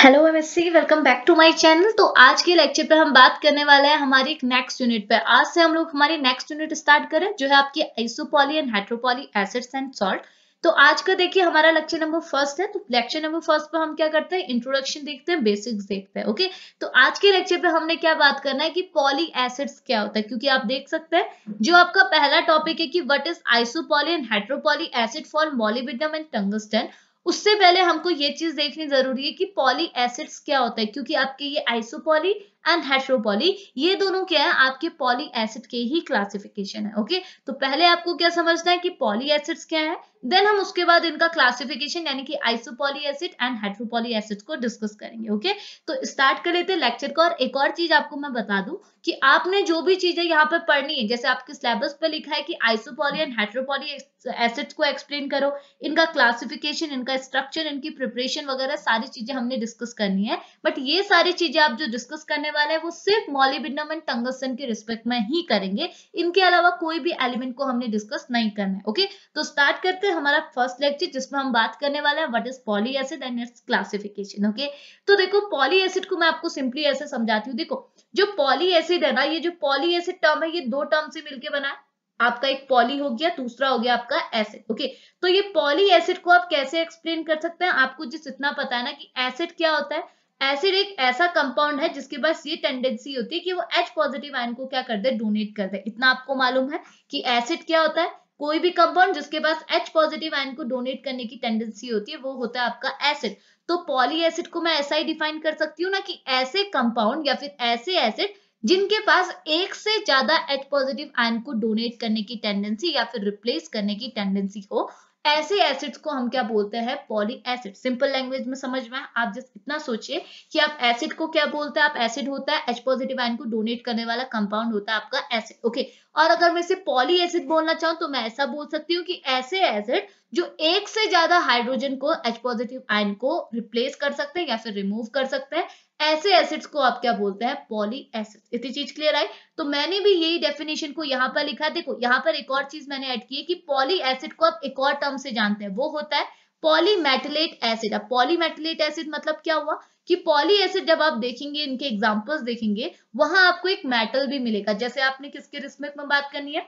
Hello M S C welcome back to my channel तो आज के लेक्चर पर हम बात करने वाले हैं हमारी एक नेक्स्ट यूनिट पर आज से हम लोग हमारी नेक्स्ट यूनिट स्टार्ट करें जो है आपकी isopoly and hydropoly acids and salt तो आज का देखिए हमारा लेक्चर नंबर फर्स्ट है तो लेक्चर नंबर फर्स्ट पर हम क्या करते हैं इंट्रोडक्शन देखते हैं बेसिक्स देखते हैं ओके तो आज के लेक्चर पर हमने क्या बात करना है कि पॉली एसिड्स क्या होता है क्योंकि आप देख सकते हैं जो आपका पहला टॉपिक है कि what is isopoly and hydropoly acid for molybdenum and tungsten उससे पहले हमको ये चीज देखनी जरूरी है कि पॉली एसिड्स क्या होता है क्योंकि आपके ये आइसोपॉली एंड हेट्रोपोली ये दोनों क्या है आपके पॉली एसिड के ही क्लासिफिकेशन है ओके तो पहले आपको क्या समझना है कि पॉली एसिड्स क्या है देन हम उसके बाद इनका क्लासिफिकेशन यानी कि isopoly acid and heteropoly acid को डिस्कस करेंगे ओके तो स्टार्ट कर लेते हैं लेक्चर को और एक और चीज आपको मैं बता दूं कि आपने जो भी चीजें यहाँ पर पढ़नी है जैसे आपके सिलेबस पर लिखा है कि आइसोपॉली एंड हेट्रोपोली एसिड को एक्सप्लेन करो इनका क्लासिफिकेशन इनका स्ट्रक्चर इनकी प्रिपरेशन वगैरह सारी चीजें हमने डिस्कस करनी है बट ये सारी चीजें आप जो डिस्कस करने करने वाला है वो सिर्फ मॉलिबिडनम एंड टंगस्टन के रिस्पेक्ट में ही करेंगे इनके अलावा कोई भी एलिमेंट को हमने डिस्कस नहीं करना है ओके तो स्टार्ट करते हैं हमारा फर्स्ट लेक्चर जिसमें हम बात करने वाले हैं what is poly acid and its classification okay तो देखो पॉली एसिड को मैं आपको सिंपली ऐसे समझाती हूँ देखो जो पॉली एसिड है ना ये जो पॉली एसिड टर्म है ये दो टर्म से मिलकर बना है आपका एक पॉली हो गया दूसरा हो गया आपका एसिड ओके तो ये पॉली एसिड को आप कैसे एक्सप्लेन कर सकते हैं आपको जिस इतना पता है ना कि एसिड क्या होता है एसिड एक ऐसा कंपाउंड है जिसके पास ये टेंडेंसी होती है कि वो एच पॉजिटिव आयन को क्या कर दे डोनेट कर दे इतना आपको मालूम है कि एसिड क्या होता है कोई भी कंपाउंड जिसके पास एच पॉजिटिव आयन को डोनेट करने की टेंडेंसी होती है वो होता है आपका एसिड तो पॉली एसिड को मैं ऐसा ही डिफाइन कर सकती हूँ ना कि ऐसे कंपाउंड या फिर ऐसे एसिड जिनके पास एक से ज्यादा एच पॉजिटिव आयन को डोनेट करने की टेंडेंसी या फिर रिप्लेस करने की टेंडेंसी हो ऐसे एसिड्स को हम क्या बोलते हैं पॉली एसिड सिंपल लैंग्वेज में समझ में आप जस्ट इतना सोचिए कि आप एसिड को क्या बोलते हैं आप एसिड होता है एच पॉजिटिव आइन को डोनेट करने वाला कंपाउंड होता है आपका एसिड ओके और अगर मैं इसे पॉली एसिड बोलना चाहूं तो मैं ऐसा बोल सकती हूँ कि ऐसे एसिड जो एक से ज्यादा हाइड्रोजन को एच पॉजिटिव आइन को रिप्लेस कर सकते हैं या फिर रिमूव कर सकते हैं ऐसे एसिड्स को आप क्या बोलते हैं पॉली एसिड इतनी चीज क्लियर आई तो मैंने भी यही डेफिनेशन को यहाँ पर लिखा देखो यहाँ पर एक और चीज मैंने ऐड की है कि पॉली एसिड को आप एक और टर्म से जानते हैं वो होता है पॉलीमेटलेट एसिड अब पॉलीमेटलेट एसिड मतलब क्या हुआ कि पॉली एसिड जब आप देखेंगे इनके एग्जाम्पल्स देखेंगे वहां आपको एक मेटल भी मिलेगा जैसे आपने किसके रिस्पेक्ट में बात करनी है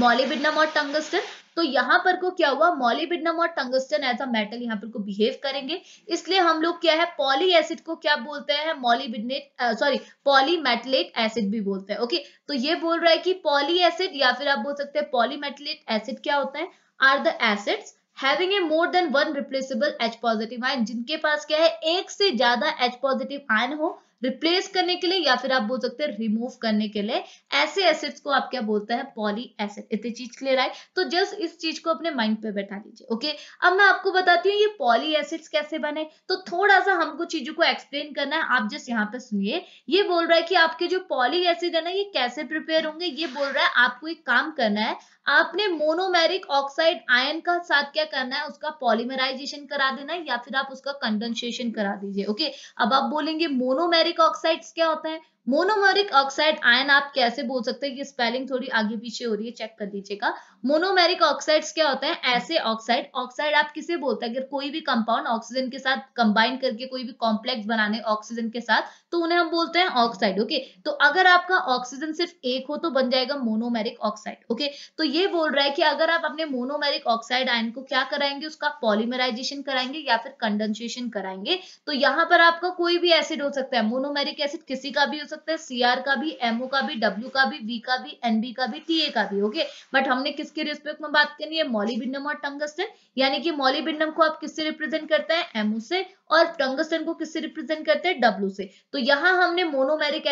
मॉलीबिडनम और टंगस्टन तो यहाँ पर को क्या हुआ मॉलिबिडनम और टंगस्टन एज अ मेटल यहाँ पर को बिहेव करेंगे इसलिए हम लोग क्या है पॉली एसिड को क्या बोलते हैं मॉलिबिडनेट सॉरी पॉलीमेटलेट एसिड भी बोलते हैं ओके तो ये बोल रहा है कि पॉली एसिड या फिर आप बोल सकते हैं पॉलीमेटलेट एसिड क्या होता है are the acid having a more than one replaceable H positive ion जिनके पास क्या है एक से ज्यादा एच पॉजिटिव आयन हो रिप्लेस करने के लिए या फिर आप बोल सकते हैं रिमूव करने के लिए ऐसे एसिड्स को आप क्या बोलते हैं पॉली एसिड इतनी चीज क्लियर आई तो जस्ट इस चीज को अपने माइंड पे बैठा लीजिए ओके अब मैं आपको बताती हूँ ये पॉली एसिड्स कैसे बने तो थोड़ा सा हमको चीजों को एक्सप्लेन करना है आप जस्ट यहाँ पे सुनिए ये बोल रहा है कि आपके जो पॉली एसिड है ना ये कैसे प्रिपेयर होंगे ये बोल रहा है आपको एक काम करना है आपने मोनोमेरिक ऑक्साइड आयन का साथ क्या करना है उसका पॉलीमराइजेशन करा देना है या फिर आप उसका कंडेंसेशन करा दीजिए ओके अब आप बोलेंगे मोनोमेरिक ऑक्साइड्स क्या होते हैं मोनोमेरिक ऑक्साइड आयन आप कैसे बोल सकते हैं कि स्पेलिंग थोड़ी आगे पीछे हो रही है चेक कर दीजिएगा मोनोमेरिक ऑक्साइड्स क्या होते हैं ऐसे ऑक्साइड ऑक्साइड आप किसे बोलते हैं अगर कोई भी कंपाउंड ऑक्सीजन के साथ कंबाइन करके कोई भी कॉम्प्लेक्स बनाने ऑक्सीजन के साथ तो उन्हें हम बोलते हैं ऑक्साइड ओके तो अगर आपका ऑक्सीजन सिर्फ एक हो तो बन जाएगा मोनोमेरिक ऑक्साइड ओके तो ये बोल रहा है कि अगर आप अपने मोनोमेरिक ऑक्साइड आयन को क्या कराएंगे उसका पॉलीमराइजेशन कराएंगे या फिर कंडेंसेशन कराएंगे तो यहाँ पर आपका कोई भी एसिड हो सकता है मोनोमेरिक एसिड किसी का भी सकता है सीआर का भी एमओ का भी डब्ल्यू का भी वी का भी एनबी का भी टीए का भी ओके बट हमने किसके रिस्पेक्ट में बात करनी है मॉलीबिंडम और टंगस्टन यानी कि मॉलीबिंडम को आप किससे रिप्रेजेंट करते हैं एमओ से और टंगस्टन को किससे रिप्रेजेंट करते हैं डब्ल्यू से तो यहाँ हमने मोनोमेरिक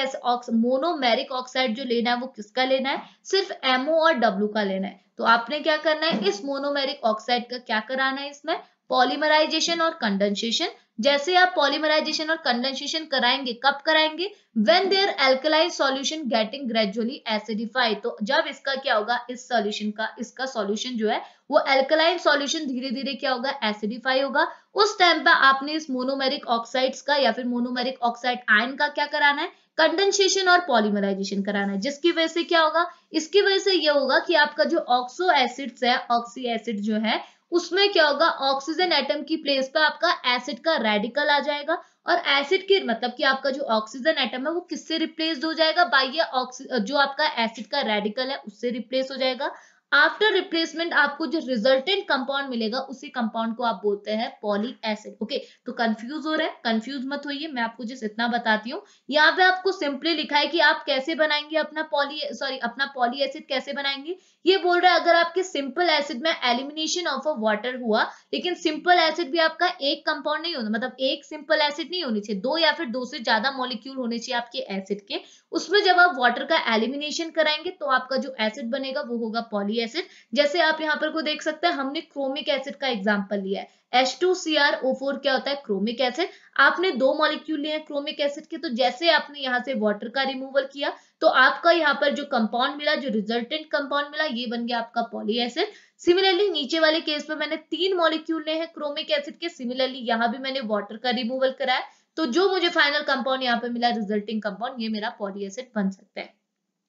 मोनोमेरिक ऑक्साइड जो लेना है वो किसका लेना है सिर्फ एमओ और डब्ल्यू का लेना है तो आपने क्या करना है इस मोनोमेरिक ऑक्साइड का क्या कराना है इसमें पॉलीमराइजेशन और कंडेंसेशन जैसे आप पॉलीमराइजेशन और कंडेंसेशन कराएंगे कब कराएंगे when there alkaline solution getting gradually acidify तो जब इसका क्या होगा इस सॉल्यूशन का इसका सॉल्यूशन जो है वो एल्कलाइन सॉल्यूशन धीरे धीरे क्या होगा एसिडिफाई होगा उस टाइम पर आपने इस मोनोमेरिक ऑक्साइड्स का या फिर मोनोमेरिक ऑक्साइड आयन का क्या कराना है कंडेंसेशन और पॉलीमराइजेशन कराना है जिसकी वजह से क्या होगा इसकी वजह से यह होगा कि आपका जो ऑक्सो एसिड्स है ऑक्सी एसिड जो है उसमें क्या होगा ऑक्सीजन एटम की प्लेस पर आपका एसिड का रेडिकल आ जाएगा और एसिड के मतलब कि आपका जो ऑक्सीजन एटम है वो किससे रिप्लेस हो जाएगा बाई ये जो आपका एसिड का रेडिकल है उससे रिप्लेस हो जाएगा आफ्टर रिप्लेसमेंट आपको जो रिजल्टेंट कंपाउंड मिलेगा उसी कंपाउंड को आप बोलते हैं पॉली एसिड ओके तो कंफ्यूज हो रहा है कंफ्यूज मत होइए मैं आपको जिस इतना बताती हूँ यहाँ पे आपको सिंपली लिखा है कि आप कैसे बनाएंगे अपना पॉली सॉरी अपना पॉली एसिड कैसे बनाएंगे ये बोल रहा है अगर आपके सिंपल एसिड में एलिमिनेशन ऑफ अ वाटर हुआ लेकिन सिंपल एसिड भी आपका एक कंपाउंड नहीं होना मतलब एक सिंपल एसिड नहीं होनी चाहिए दो या फिर दो से ज्यादा मॉलिक्यूल होने चाहिए आपके एसिड के उसमें जब आप वाटर का एलिमिनेशन कराएंगे तो आपका जो एसिड बनेगा वो होगा पॉली एसिड जैसे आप यहाँ पर को देख सकते हैं हमने क्रोमिक एसिड का एग्जाम्पल लिया है S two C R O four क्या होता है क्रोमिक एसिड आपने दो मॉलिक्यूल लिए हैं क्रोमिक एसिड के तो जैसे आपने यहाँ से वाटर का रिमूवल किया तो आपका यहाँ पर जो कंपाउंड मिला जो रिजल्टेंट कंपाउंड मिला ये बन गया आपका पॉली एसिड सिमिलरली नीचे वाले केस में मैंने तीन मॉलिक्यूल ले हैं क्रोमिक एसिड के सिमिलरली यहाँ भी मैंने वाटर का रिमूवल कराया तो जो मुझे फाइनल कंपाउंड यहाँ पे मिला रिजल्टिंग कंपाउंड ये मेरा पॉली एसिड बन सकता है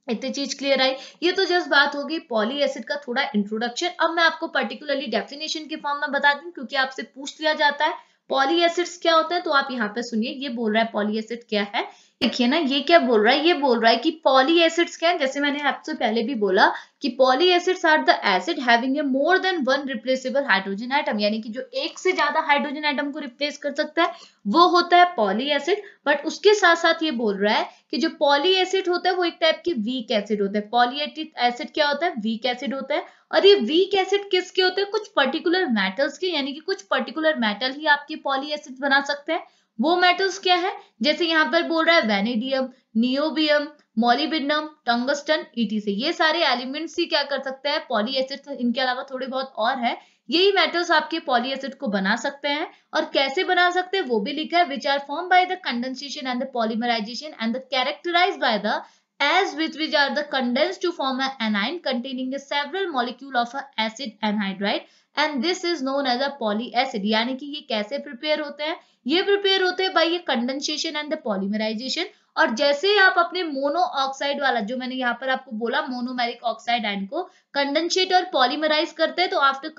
इतनी चीज क्लियर आई ये तो जस्ट बात होगी पॉली एसिड का थोड़ा इंट्रोडक्शन अब मैं आपको पर्टिकुलरली डेफिनेशन के फॉर्म में बता दूं क्योंकि आपसे पूछ लिया जाता है पॉली एसिड्स क्या होता है तो आप यहाँ पे सुनिए ये बोल रहा है पॉली एसिड क्या है देखिए ना ये क्या बोल रहा है ये बोल रहा है कि पॉली एसिड्स क्या है जैसे मैंने आपसे पहले भी बोला कि poly acids are the acid having a more than one replaceable hydrogen atom यानी कि जो एक से ज्यादा हाइड्रोजन आइटम को रिप्लेस कर सकता है वो होता है पॉली एसिड बट उसके साथ साथ ये बोल रहा है कि जो पॉली एसिड होता है वो एक टाइप के वीक एसिड होता है पॉलीएटिक एसिड क्या होता है वीक एसिड होता है और ये वीक एसिड किसके होते हैं कुछ पर्टिकुलर मेटल्स के यानी कि कुछ पर्टिकुलर मेटल ही आपके पॉली एसिड बना सकते हैं वो मेटल्स क्या है जैसे यहाँ पर बोल रहा है vanadium niobium molybdenum tungsten etc ये सारे एलिमेंट्स ही क्या कर सकते हैं पॉली एसिड तो इनके अलावा थोड़े बहुत और है यही मेटल्स आपके पॉली एसिड को बना सकते हैं और कैसे बना सकते हैं वो भी लिखा है which are form by the condensation and the polymerisation and the characterise by the as with which are the condense to form anion containing several molecule of acid of and this is known as a poly acid यानी कि ये कैसे prepare होते हैं ये prepare होते हैं by ये कंडेंसेशन एंड द पॉलीमराइजेशन और जैसे आप अपने मोनो ऑक्साइड वाला जो मैंने यहाँ पर आपको बोला मोनोमेरिक ऑक्साइड एंड को कंडेंसेट और पॉलीमराइज करते हैं तो आफ्टर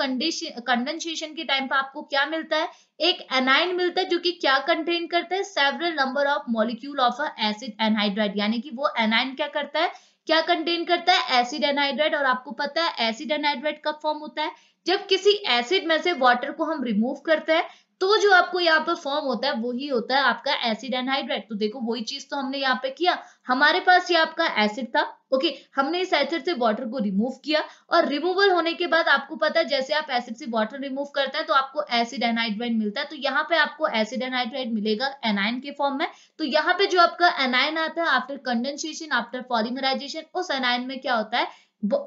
कंडेंसेशन के टाइम पर आपको क्या मिलता है एक एनाइन मिलता है जो कि क्या कंटेन करता है several number of molecule of a acid anhydride यानी कि वो एनाइन क्या करता है क्या कंटेन करता है एसिड एनहाइड्राइड और आपको पता है एसिड एनहाइड्राइड कब फॉर्म होता है जब किसी एसिड में से वाटर को हम रिमूव करते हैं तो जो आपको यहाँ पर फॉर्म होता है वही होता है आपका एसिड एनहाइड्राइड तो देखो वही चीज तो हमने यहाँ पे किया हमारे पास ये आपका एसिड था ओके हमने इस एसिड से वाटर को रिमूव किया और रिमूवल होने के बाद आपको पता है जैसे आप एसिड से वाटर रिमूव करते हैं तो आपको एसिड एनाइड्राइड मिलता है तो यहाँ पे आपको एसिड एनाइड्राइड मिलेगा एनाइन के फॉर्म में तो यहाँ पे जो आपका एनाइन आता है आफ्टर कंडेंसेशन आफ्टर पॉलिमराइजेशन उस एनाइन में क्या होता है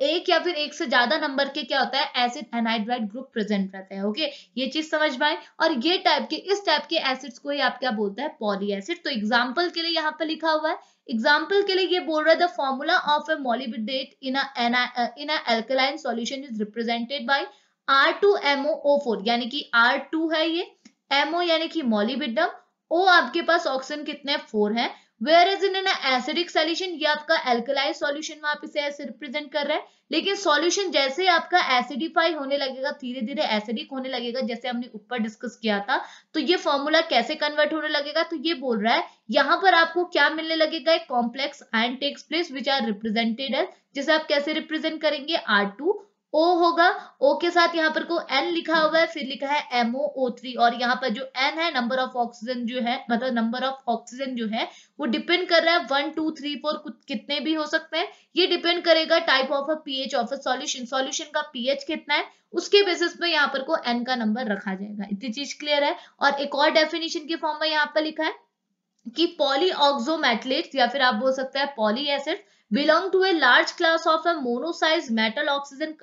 एक या फिर एक से ज्यादा नंबर के क्या होता है एसिड एनाइड्राइड ग्रुप प्रेजेंट रहता है ओके ये चीज समझ में आए और ये टाइप के इस टाइप के एसिड्स को ही आप क्या बोलते हैं पॉली एसिड तो एग्जाम्पल के लिए यहाँ पे लिखा हुआ है एग्जाम्पल के लिए ये बोल रहा है the formula of a molybdate in in alkaline solution is represented by R two MO four यानी कि आर टू है ये एमओ यानी कि मोलिबिडम ओ आपके पास ऑक्सीजन कितने फोर है where is in acidic solution ये आपका एल्कलाइज सोल्यूशन वहां पे ऐसे रिप्रेजेंट कर रहा है लेकिन सोल्यूशन जैसे ही आपका एसिडिफाई होने लगेगा धीरे धीरे एसिडिक होने लगेगा जैसे हमने ऊपर डिस्कस किया था तो ये फॉर्मूला कैसे कन्वर्ट होने लगेगा तो ये बोल रहा है यहाँ पर आपको क्या मिलने लगेगा एक complex ion takes place which are represented है जिसे आप कैसे रिप्रेजेंट करेंगे आर टू ओ होगा ओ के साथ यहाँ पर को एन लिखा हुआ है फिर लिखा है एमओ ओ थ्री और यहाँ पर जो एन है नंबर ऑफ ऑक्सीजन जो है मतलब नंबर ऑफ ऑक्सीजन जो है वो डिपेंड कर रहा है वन टू थ्री फोर कितने भी हो सकते हैं ये डिपेंड करेगा type of a pH of a solution solution का पीएच कितना है उसके बेसिस पे यहाँ पर को एन का नंबर रखा जाएगा इतनी चीज क्लियर है और एक और डेफिनेशन के फॉर्म में यहाँ पर लिखा है कि पॉलीऑक्सोमेटलेट्स या फिर आप बोल सकते हैं poly acid belong to a large class of a monosize metal oxygen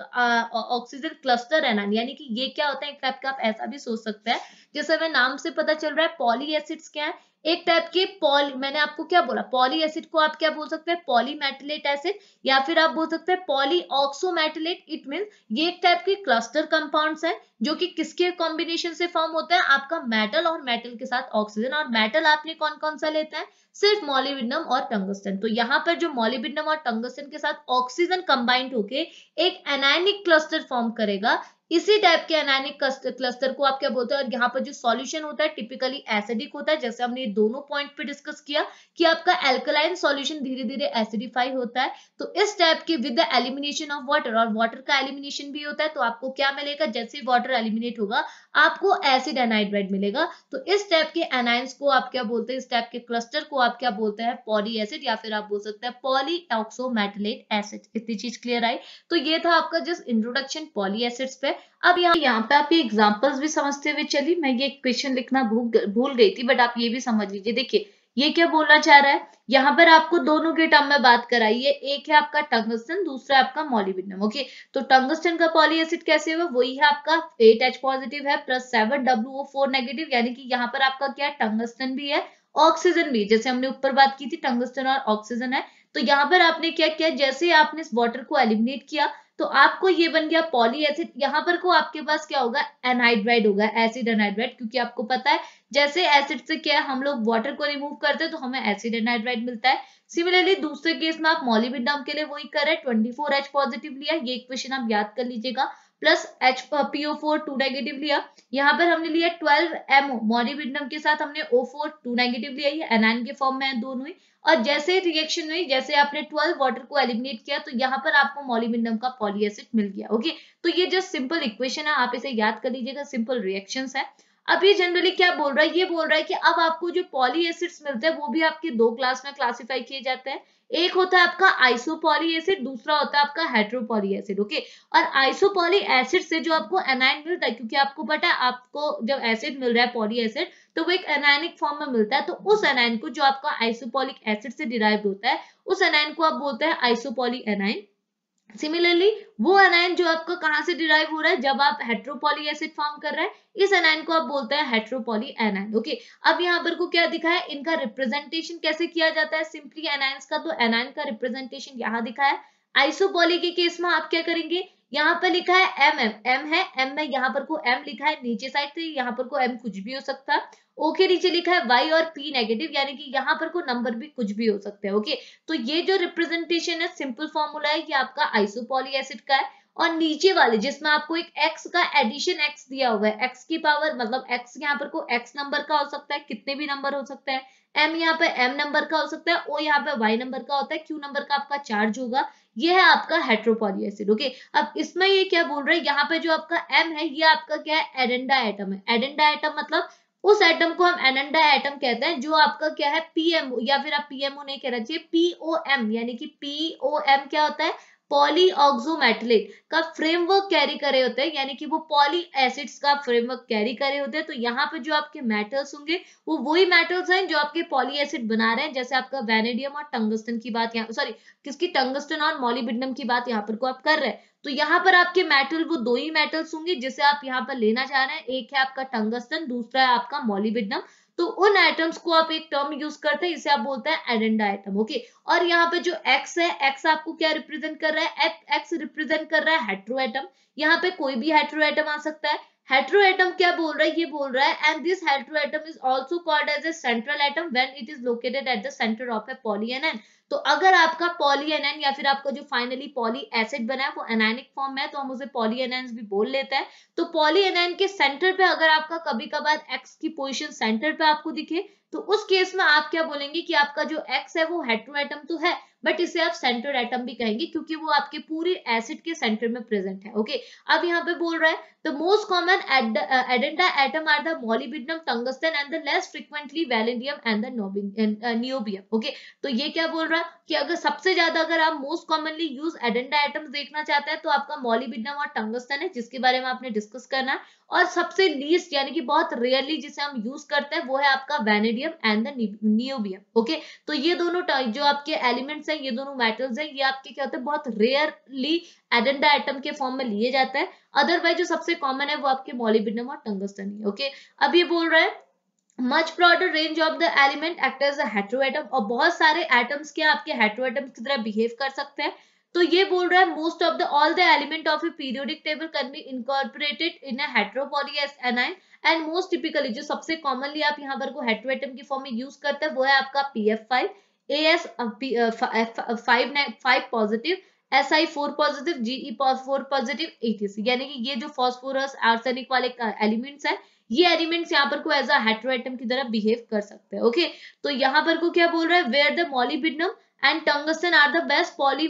oxygen cluster anion यानी कि ये क्या होता है आप ऐसा भी सोच सकते हैं जैसे हमें नाम से पता चल रहा है पॉली एसिड्स क्या है एक टाइप के पॉली मैंने आपको क्या बोला पॉली एसिड को आप क्या बोल सकते हैं पॉलीमेटिलेट एसिड या फिर आप बोल सकते हैं पॉलीऑक्सोमेटिलेट इट मीन ये एक टाइप के क्लस्टर कंपाउंड्स हैं जो कि किसके कॉम्बिनेशन से फॉर्म होता है आपका मेटल और मेटल के साथ ऑक्सीजन और मेटल आपने कौन कौन सा लेता है सिर्फ मॉलिबिडनम और टंगस्टन तो यहाँ पर जो मॉलिबिडनम और टंगस्टन के साथ ऑक्सीजन कंबाइंड होके एक एनाइनिक क्लस्टर फॉर्म करेगा इसी टाइप के एनाइनिक क्लस्टर को आप क्या बोलते हैं और यहाँ पर जो सॉल्यूशन होता है टिपिकली एसिडिक होता है जैसे हमने दोनों पॉइंट पे डिस्कस किया कि आपका एल्कलाइन सॉल्यूशन धीरे धीरे एसिडिफाई होता है तो इस टाइप के with the elimination of water और वाटर का एलिमिनेशन भी होता है तो आपको क्या मिलेगा जैसे वाटर एलिमिनेट होगा आपको एसिड एनाइड्राइड मिलेगा तो इस टाइप के एनाइंस को आप क्या बोलते हैं इस टाइप के क्लस्टर को आप क्या बोलते हैं पॉली एसिड या फिर आप बोल सकते हैं पॉली ऑक्सोमेटलेट एसिड इतनी चीज क्लियर आई तो ये था आपका जस्ट इंट्रोडक्शन पॉली एसिड्स पे अब यहाँ यहाँ पे आप ये एग्जाम्पल्स भी समझते हुए चलिए मैं ये क्वेश्चन लिखना भूल गई थी बट आप ये भी समझ लीजिए देखिए ये क्या बोलना चाह रहा है यहाँ पर आपको दोनों के टर्म में बात कराई है एक है आपका टंगस्टन दूसरा आपका मॉलिबिडनम ओके तो टंगस्टन का पॉली एसिड कैसे हुआ वही है आपका एट एच पॉजिटिव है plus seven W four negative यानी कि यहाँ पर आपका क्या टंगस्टन भी है ऑक्सीजन भी जैसे हमने ऊपर बात की थी टंगस्टन और ऑक्सीजन है तो यहाँ पर आपने क्या किया जैसे आपने इस वाटर को एलिमिनेट किया तो आपको ये बन गया पॉली एसिड यहाँ पर को आपके पास क्या होगा एनहाइड्राइड होगा एसिड एनहाइड्राइड क्योंकि आपको पता है जैसे एसिड से क्या है हम लोग वाटर को रिमूव करते हैं तो हमें एसिड एनहाइड्राइड मिलता है सिमिलरली दूसरे केस में आप मॉलिबिडम के लिए वही कर रहे हैं ट्वेंटी फोर एच पॉजिटिव लिया ये क्वेश्चन आप याद कर लीजिएगा plus H PO four two negative लिया यहाँ पर हमने लिया ट्वेल्व एमओ मॉरिबिडनम के साथ हमने ओ फोर टू नेगेटिव लिया ये एनआईन के फॉर्म में है दोनों ही और जैसे रिएक्शन हुई जैसे आपने ट्वेल्व वाटर को एलिमिनेट किया तो यहाँ पर आपको मॉलिबिडनम का पॉलीएसिड मिल गया ओके तो ये जस्ट सिंपल इक्वेशन है आप इसे याद कर लीजिएगा सिंपल रिएक्शन है अब ये जनरली क्या बोल रहा है ये बोल रहा है कि अब आपको जो पॉली एसिड्स मिलते हैं वो भी आपके दो क्लास में क्लासिफाई किए जाते हैं एक होता है आपका आइसोपॉली एसिड दूसरा होता है आपका हाइड्रोपॉली एसिड ओके और आइसोपॉली एसिड से जो आपको एनाइन मिलता है क्योंकि आपको पता है आपको जब एसिड मिल रहा है पॉली एसिड तो वो एक एनाइनिक फॉर्म में मिलता है तो उस एनाइन को जो आपका आइसोपॉलिक एसिड से डिराइव होता है उस एनाइन को आप बोलते हैं आइसोपॉली एनाइन सिमिलरली वो अनायन जो आपको कहां से डिराइव हो रहा है जब आप हेट्रोपोली एसिड फॉर्म कर रहे हैं इस अनायन को आप बोलते हैं हेट्रोपोली एनायन ओके अब यहाँ पर को क्या दिखा है इनका रिप्रेजेंटेशन कैसे किया जाता है सिंपली एनायंस का तो एनायन का रिप्रेजेंटेशन यहाँ दिखा है आइसोपोली के केस में आप क्या करेंगे यहाँ पर लिखा है एम एम एम है एम में यहाँ पर को एम लिखा है नीचे साइड से यहाँ पर को एम कुछ भी हो सकता है ओके नीचे लिखा है वाई और पी नेगेटिव यानी कि यहाँ पर कोई नंबर भी कुछ भी हो सकता है ओके तो ये जो रिप्रेजेंटेशन है सिंपल फॉर्मूला है ये आपका आइसोपोली एसिड का है और नीचे वाले जिसमें आपको एक x का एडिशन x दिया हुआ है x की पावर मतलब x यहाँ पर को x नंबर का हो सकता है कितने भी नंबर हो सकता है m यहाँ पे m नंबर का हो सकता है o यहाँ पे y नंबर का होता है q नंबर का आपका चार्ज होगा ये है आपका हेट्रोपॉली एसिड ओके अब इसमें ये क्या बोल रहा है यहाँ पे जो आपका m है ये आपका क्या है एडेंडा एटम है एडेंडा एटम मतलब उस एटम को हम एनंडा एटम कहते हैं जो आपका क्या है पीएमओ या फिर आप पीएमओ नहीं कहना चाहिए पीओएम यानी कि पीओएम क्या होता है पॉलीऑक्सोमेटलेट का फ्रेमवर्क कैरी करे होते हैं यानी कि वो पॉली एसिड्स का फ्रेमवर्क कैरी करे होते हैं तो यहाँ पे जो आपके मेटल्स होंगे वो वही मेटल्स हैं जो आपके पॉली एसिड बना रहे हैं जैसे आपका वेनेडियम और टंगस्टन की बात यहाँ सॉरी किसकी टंगस्टन और मॉलीबिडनम की बात यहाँ पर को आप कर रहे हैं तो यहाँ पर आपके मेटल वो दो ही मेटल्स होंगे जिसे आप यहाँ पर लेना चाह रहे हैं एक है आपका टंगस्टन दूसरा है आपका मॉलिबिडनम तो उन आइटम्स को आप एक टर्म यूज करते हैं इसे आप बोलते हैं एडेंडा आइटम ओके और यहाँ पे जो एक्स है एक्स आपको क्या रिप्रेजेंट कर रहा है एक्स रिप्रेजेंट कर रहा है हेट्रो आइटम यहाँ पे कोई भी हेट्रो आइटम आ सकता है हेट्रो आइटम क्या बोल रहा है ये बोल रहा है and this hetero atom is also called as a central atom when it is located at the centre of a polyanion तो अगर आपका पॉली एनाइन या फिर आपका जो फाइनली पॉली एसिड बना है वो एनाइनिक फॉर्म में है तो हम उसे पॉली भी बोल लेते हैं तो पॉली एन के सेंटर पे अगर आपका कभी कभार एक्स की पोजिशन सेंटर पे आपको दिखे तो उस केस में आप क्या बोलेंगे कि आपका जो एक्स है वो हेट्रो एटम तो है बट इसे आप सेंटर एटम भी कहेंगे क्योंकि वो आपके पूरे एसिड के सेंटर में प्रेजेंट है ओके okay? अब यहाँ पे बोल रहा है the most common addenda atom are the molybdenum tungsten and the less frequently vanadium and the niobium okay तो ये क्या बोल रहा है कि अगर सबसे ज्यादा अगर आप most commonly use addenda atom देखना चाहते हैं तो आपका मोलिबिडनम और टंगस्टन है जिसके बारे में आपने डिस्कस करना है और सबसे लीस्ट यानी कि बहुत रेयरली जिसे हम यूज करते हैं वो है आपका vanadium natrium and the niobium okay तो ये दोनों जो आपके एलिमेंट्स हैं ये दोनों मेटल्स हैं ये आपके क्या होते हैं बहुत रेयरली एडेंडा एटम के फॉर्म में लिए जाते हैं अदरवाइज जो सबसे कॉमन है वो आपके मॉलिबिडम और टंगस्टन है ओके अब ये बोल रहा है much broader range of the element act as a atom और बहुत सारे एटम्स के आपके एटम की तरह बिहेव कर सकते हैं तो ये बोल रहा है most of the all the element of a periodic table can be incorporated in heteropoly anion and most typically जो सबसे कॉमनली आप यहाँ पर को हेट्रोएटम की फॉर्म में यूज करते हैं वो है आपका P F five A S five five positive S I four positive GE four positive ETC यानी कि ये जो फॉस्फोरस आर्सेनिक वाले एलिमेंट्स हैं ये एलिमेंट्स यहाँ पर को एज अ हेट्रोएटम की तरह बिहेव कर सकते हैं ओके तो यहाँ पर को क्या बोल रहा है where the molybdenum and tungsten are the best poly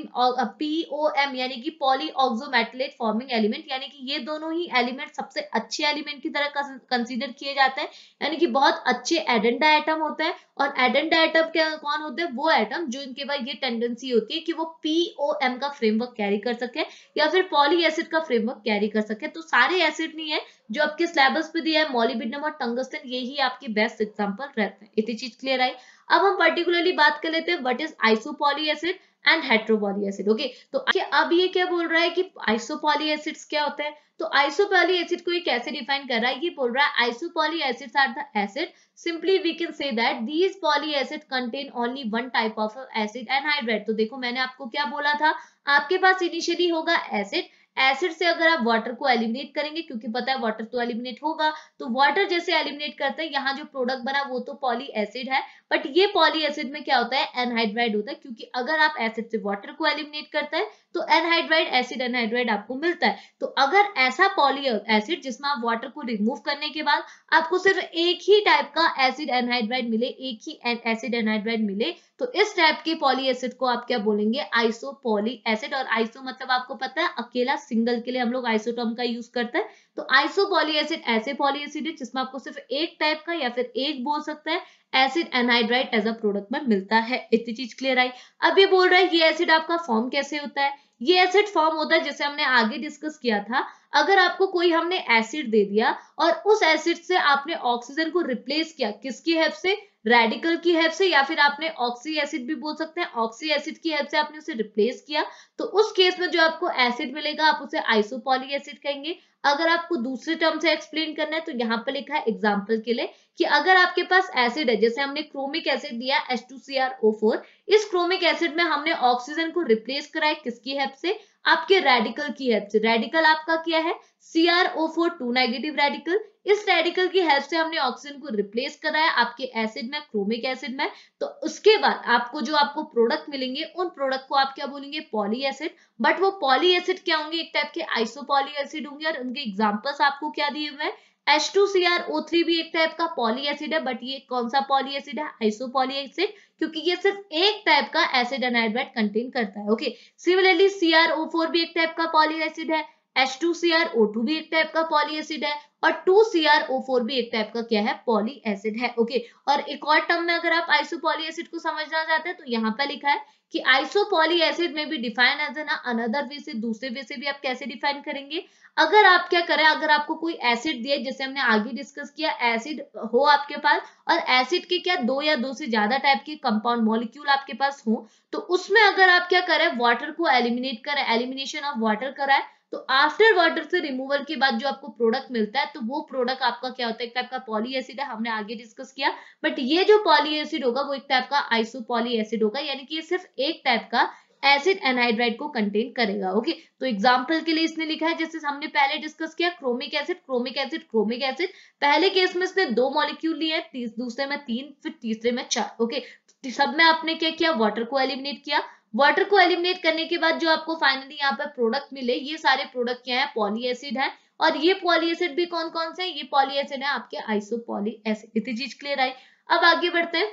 POM यानी कि पॉली ऑक्सोमेटलेट फॉर्मिंग एलिमेंट यानी कि ये दोनों ही एलिमेंट सबसे अच्छे एलिमेंट की तरह कंसीडर किए जाते हैं यानी कि बहुत अच्छे एडेंडा एटम होते हैं और एडेंडा एटम के कौन होते हैं वो आइटम जो इनके बाद ये टेंडेंसी होती है कि वो एम का फ्रेमवर्क कैरी कर सके या फिर पॉली एसिड का फ्रेमवर्क कैरी कर सके तो सारे एसिड नहीं है जो आपके सिलेबस पे दिया है मॉलिबिडनम और टंगस्टन ये ही आपके बेस्ट एग्जाम्पल रहते हैं इतनी चीज क्लियर आई अब हम पर्टिकुलरली बात कर लेते हैं what is isopoly acid and heteropoly acid okay तो अब ये क्या बोल रहा है कि आइसोपॉली एसिड्स क्या होते हैं तो आइसोपॉली एसिड को ये कैसे डिफाइन कर रहा है ये बोल रहा है isopoly acids are the acid simply we can say that these poly acid contain only one type of acid and hydrate तो देखो मैंने आपको क्या बोला था आपके पास इनिशियली होगा एसिड एसिड से अगर आप वाटर को एलिमिनेट करेंगे क्योंकि पता है वाटर तो एलिमिनेट होगा तो वाटर जैसे एलिमिनेट करते हैं यहाँ जो प्रोडक्ट बना वो तो पॉली एसिड है बट ये पॉली एसिड में क्या होता है एनहाइड्राइड होता है क्योंकि अगर आप एसिड से वाटर को एलिमिनेट करते हैं तो एनहाइड्राइड एसिड एनहाइड्राइड आपको मिलता है तो अगर ऐसा पॉली एसिड जिसमें आप वाटर को रिमूव करने के बाद आपको सिर्फ एक ही टाइप का एसिड एनहाइड्राइड मिले एक ही एसिड एनहाइड्राइड मिले तो इस टाइप के पॉली एसिड को आप क्या बोलेंगे आइसो पॉली एसिड और आइसो मतलब आपको पता है अकेला सिंगल के लिए हम लोग आइसोटॉम का यूज करते हैं तो आइसो पॉली एसिड ऐसे पॉली एसिड है जिसमें आपको सिर्फ एक टाइप का या फिर एक बोल सकता है acid anhydride as a product में मिलता है इतनी चीज क्लियर आई अब ये बोल रहा है ये एसिड आपका फॉर्म कैसे होता है ये एसिड फॉर्म होता है जैसे हमने आगे डिस्कस किया था अगर आपको कोई हमने एसिड दे दिया और उस एसिड से आपने ऑक्सीजन को रिप्लेस किया किसकी हेल्प से रेडिकल की हेल्प से या फिर आपने ऑक्सी एसिड भी बोल सकते हैं ऑक्सी एसिड की हेल्प से आपने उसे रिप्लेस किया तो उस केस में जो आपको एसिड मिलेगा आप उसे आइसोपॉली एसिड कहेंगे अगर आपको दूसरे टर्म से एक्सप्लेन करना है तो यहाँ पर लिखा है एग्जाम्पल के लिए कि अगर आपके पास एसिड है जैसे हमने क्रोमिक एसिड दिया S two C R O four इस क्रोमिक एसिड में हमने ऑक्सीजन को रिप्लेस कराया किसकी हेल्प से आपके रेडिकल की हेल्प से रेडिकल आपका क्या है C R O four two negative radical इस रेडिकल की हेल्प से हमने ऑक्सीजन को रिप्लेस कराया आपके एसिड में क्रोमिक एसिड में तो उसके बाद आपको जो आपको प्रोडक्ट मिलेंगे उन प्रोडक्ट को आप क्या बोलेंगे पॉली एसिड बट वो पॉली एसिड क्या होंगे एक टाइप के आइसोपॉली एसिड होंगे और उनके एग्जाम्पल्स आपको क्या दिए हुए हैं H two C R O three भी एक टाइप का पॉली एसिड है बट ये कौन सा पॉली एसिड है आइसोपॉली एसिड क्योंकि ये सिर्फ एक टाइप का एसिड एनाइड्राइड कंटेन करता है okay similarly C R O four भी एक टाइप का पॉली एसिड है H2CrO2 भी एक टाइप का पॉली एसिड है और 2CrO4 भी एक टाइप का क्या है पॉली एसिड है ओके और एक और टर्म में अगर आप आइसोपॉली एसिड को समझना चाहते हैं तो यहाँ पर लिखा है कि आइसोपॉली एसिड में भी define as an another way से दूसरे वे से भी आप कैसे डिफाइन करेंगे अगर आप क्या करें अगर आपको कोई एसिड दिए जैसे हमने आगे डिस्कस किया एसिड हो आपके पास और एसिड के क्या दो या दो से ज्यादा टाइप के कंपाउंड मॉलिक्यूल आपके पास हो तो उसमें अगर आप क्या करें वाटर को एलिमिनेट करें एलिमिनेशन ऑफ वाटर कराए तो आफ्टर वाटर से रिमूवल के बाद जो आपको प्रोडक्ट मिलता है तो वो प्रोडक्ट आपका क्या होता है एक टाइप का पॉली एसिड है हमने आगे डिस्कस किया बट ये जो पॉली एसिड होगा वो एक टाइप का आइसो पॉली एसिड होगा यानी कि ये सिर्फ एक टाइप का एसिड एनहाइड्राइड को कंटेन करेगा ओके तो एग्जांपल के लिए इसने लिखा है जैसे हमने पहले डिस्कस किया chromic acid chromic acid chromic acid पहले केस में इसने दो मॉलिक्यूल लिए दूसरे में तीन फिर तीसरे में चार ओके तो सब में आपने क्या किया वाटर को एलिमिनेट किया वाटर को एलिमिनेट करने के बाद जो आपको फाइनली यहाँ पर प्रोडक्ट मिले ये सारे प्रोडक्ट क्या है पॉली एसिड है और ये पॉली एसिड भी कौन कौन से ये पॉली एसिड है आपके पॉली एसिड इतनी चीज क्लियर आई अब आगे बढ़ते हैं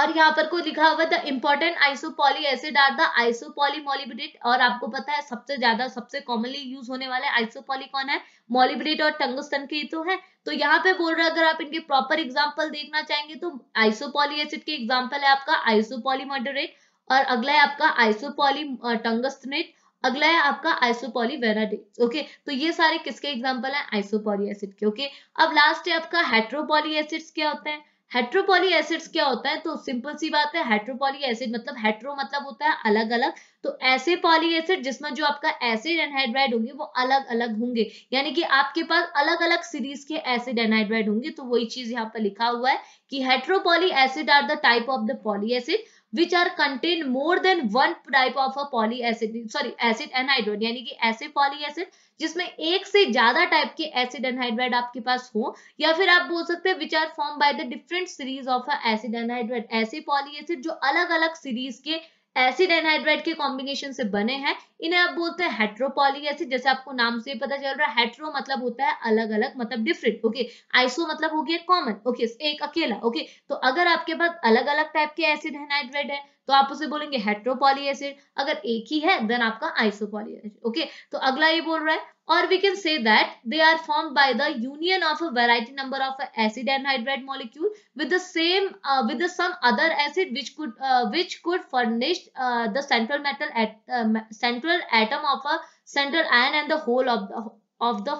और यहाँ पर कोई लिखा हुआ the important isopoly acid are the isopoly molybdate और आपको पता है सबसे ज्यादा सबसे कॉमनली यूज होने वाले आइसोपॉली कौन है मोलिब्रिट और टंगस्टन के तो है तो यहाँ पे बोल रहा है अगर आप इनके प्रॉपर एग्जाम्पल देखना चाहेंगे तो आइसोपॉली एसिड के एग्जाम्पल है आपका आइसोपॉली मॉडरेट और अगला है आपका आइसोपॉली टंगस्टनेट अगला है आपका आइसोपॉली वेनाडेट ओके तो ये सारे किसके एग्जाम्पल है आइसोपॉली एसिड के ओके अब लास्ट है आपका हेट्रोपॉली एसिड्स क्या होते हैं हेट्रोपॉली एसिड्स क्या होता है तो सिंपल सी बात है हेट्रोपॉली एसिड मतलब हेट्रो मतलब होता है अलग अलग तो ऐसे पॉली एसिड जिसमें जो आपका एसिड एनहाइड्राइड होंगे वो अलग अलग होंगे यानी कि आपके पास अलग अलग सीरीज के एसिड एनहाइड्राइड होंगे तो वही चीज यहाँ पर लिखा हुआ है कि heteropoly acid are the type of the poly acid which are contain more than one type of a poly acid sorry acid anhydride यानी कि ऐसे पॉली एसिड जिसमें एक से ज्यादा टाइप के एसिड एनहाइड्रेट आपके पास हो या फिर आप बोल सकते हैं which are form by the different series of acid anhydride ऐसे पॉली एसिड जो अलग अलग सीरीज के एसिड एनहाइड्राइड के कॉम्बिनेशन से बने हैं इन्हें आप बोलते हैं हेट्रोपॉली एसिड जैसे आपको नाम से पता चल रहा है हेट्रो मतलब होता है अलग अलग मतलब डिफरेंट ओके आइसो मतलब हो गया कॉमन ओके एक अकेला ओके तो अगर आपके पास अलग अलग टाइप के एसिड एनहाइड्राइड है तो आप उसे बोलेंगे हेट्रोपॉली एसिड अगर एक ही है देन आपका आइसोपॉली एसिड ओके तो अगला ये बोल रहा है or we can say that they are formed by the union of a variety number of acid anhydride molecule with the same uh, with the some other acid which could uh, which could furnish uh, the central metal at uh, central atom of a central ion and the whole of the of the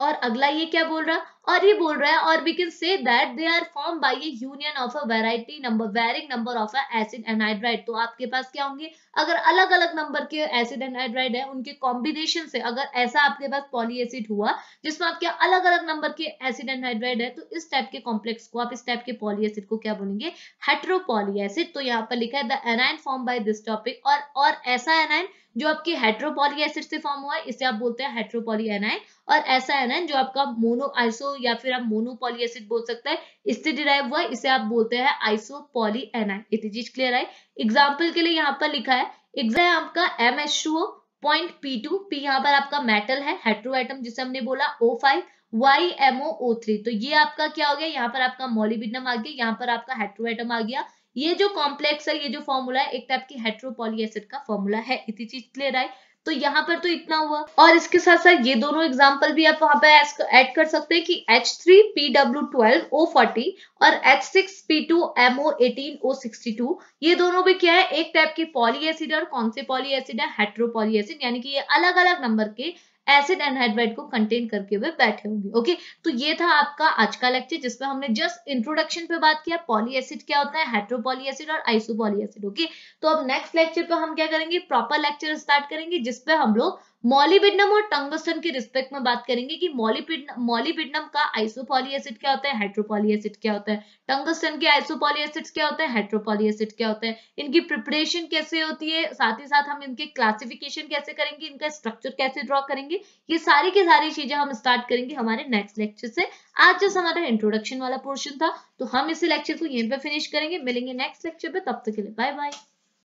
और अगला ये क्या बोल रहा और ये बोल रहा है और we can say that they are form by a union of a variety number varying number of a acid anhydride तो आपके पास क्या होंगे अगर अलग अलग नंबर के एसिड एनहाइड्राइड है उनके कॉम्बिनेशन से अगर ऐसा आपके पास पॉली एसिड हुआ जिसमें आपके अलग अलग नंबर के एसिड एनहाइड्राइड है तो इस टाइप के कॉम्प्लेक्स को आप इस टाइप के पॉली एसिड को क्या बोलेंगे हेट्रोपोली एसिड तो यहाँ पर लिखा है the anion form by this topic और ऐसा एनाइन जो आपके हेट्रोपॉली एसिड से फॉर्म हुआ है इसे आप बोलते हैं हेट्रोपॉली एनाइन और ऐसा एनाइन जो आपका मोनो आइसो या फिर आप मोनोपॉली एसिड बोल सकते हैं इससे डिराइव हुआ इसे आप बोलते हैं आइसोपॉली एनाइन इतनी चीज क्लियर आई एग्जाम्पल के लिए यहाँ पर लिखा है एग्जाम आपका M S two point P two P यहाँ पर आपका मेटल है हेट्रो आइटम जिसे हमने बोला O five Y MO O three तो ये आपका क्या हो गया यहाँ पर आपका मोलिबिडनम आ गया यहाँ पर आपका हेट्रो आइटम आ गया ये जो कॉम्प्लेक्स है ये जो फॉर्मूला है एक टाइप की हेट्रोपोली एसिड का फॉर्मूला है इतनी चीज क्लियर आई तो यहाँ पर तो इतना हुआ और इसके साथ साथ ये दोनों एग्जाम्पल भी आप वहां पर ऐड कर सकते हैं कि H3PW12O40 और H6P2MO18O62 ये दोनों भी क्या है एक टाइप के पॉली एसिड और कौन से पॉली एसिड है हेट्रोपॉली एसिड यानी कि ये अलग अलग नंबर के एसिड एनहाइड्राइड को कंटेन करके हुए बैठे होंगे ओके तो ये था आपका आज का लेक्चर जिसमें हमने जस्ट इंट्रोडक्शन पे बात किया पॉली एसिड क्या होता है हाइड्रोपोली एसिड और आइसोपोली एसिड ओके तो अब नेक्स्ट लेक्चर पे हम क्या करेंगे प्रॉपर लेक्चर स्टार्ट करेंगे जिसपे हम लोग मॉलीबिडनम और टंगस्टन के रिस्पेक्ट में बात करेंगे कि मॉलीबिडनम का आइसोपॉली एसिड क्या होता है हाइड्रोपॉली एसिड क्या होता है टंगस्टन के आइसोपॉली एसिड क्या होता है हाइड्रोपॉली एसिड क्या होता है इनकी प्रिपरेशन कैसे होती है साथ ही साथ हम इनके क्लासिफिकेशन कैसे करेंगे इनका स्ट्रक्चर कैसे ड्रॉ करेंगे ये सारी की सारी चीजें हम स्टार्ट करेंगे हमारे नेक्स्ट लेक्चर से आज जो हमारा इंट्रोडक्शन वाला पोर्शन था तो हम इसी लेक्चर को यहीं पे फिनिश करेंगे मिलेंगे नेक्स्ट लेक्चर पे तब तक के लिए बाय बाय